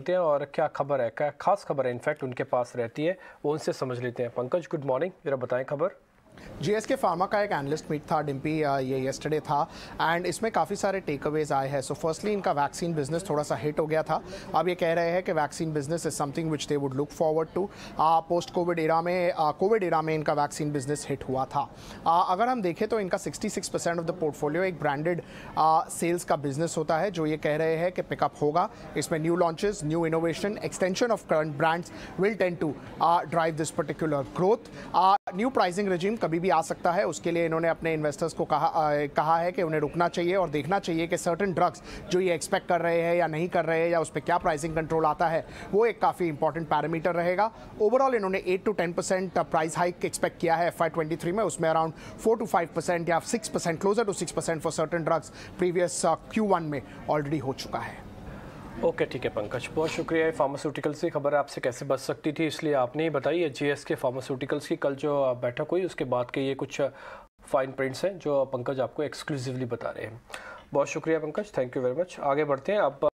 चलते हैं और क्या खबर है क्या खास खबर है इनफैक्ट उनके पास रहती है वो उनसे समझ लेते हैं पंकज गुड मॉर्निंग जरा बताएं खबर जीएसके फार्मा का एक एनालिस्ट मीट था डिम्पी uh, ये येस्टरडे था एंड इसमें काफ़ी सारे टेक अवेज आए हैं सो फर्स्टली इनका वैक्सीन बिजनेस थोड़ा सा हिट हो गया था अब ये कह रहे हैं कि vaccine business is something which they would look forward to post covid era में कोविड uh, एरा में इनका वैक्सीन बिजनेस हिट हुआ था uh, अगर हम देखें तो इनका sixty percent of the portfolio एक ब्रांडेड सेल्स uh, का बिजनेस होता है जो ये कह रहे हैं कि पिकअप होगा इसमें new launches new innovation extension of current brands will tend to drive this particular growth new pricing regime कभी भी आ सकता है उसके लिए इन्होंने अपने इन्वेस्टर्स को कहा आ, कहा है कि उन्हें रुकना चाहिए और देखना चाहिए कि सर्टन ड्रग्स जो ये एक्सपेक्ट कर रहे हैं या नहीं कर रहे हैं या उस पर क्या प्राइसिंग कंट्रोल आता है वो एक काफ़ी इंपॉर्टेंट पैरामीटर रहेगा ओवरऑल इन्होंने eight to ten percent price hike expect किया है एफ में उसमें around four to five percent या six percent closer to six percent for certain drugs previous Q one में ऑलरेडी हो चुका है ओके ठीक है पंकज बहुत शुक्रिया है की खबर आपसे कैसे बच सकती थी इसलिए आपने ही बताई है जीएस के फार्मास्यूटिकल्स की कल जो बैठक हुई उसके बाद के ये कुछ फाइन प्रिंट्स हैं जो पंकज आपको एक्सक्लूसिवली बता रहे हैं बहुत शुक्रिया Pankaj thank you very much आगे बढ़ते हैं आप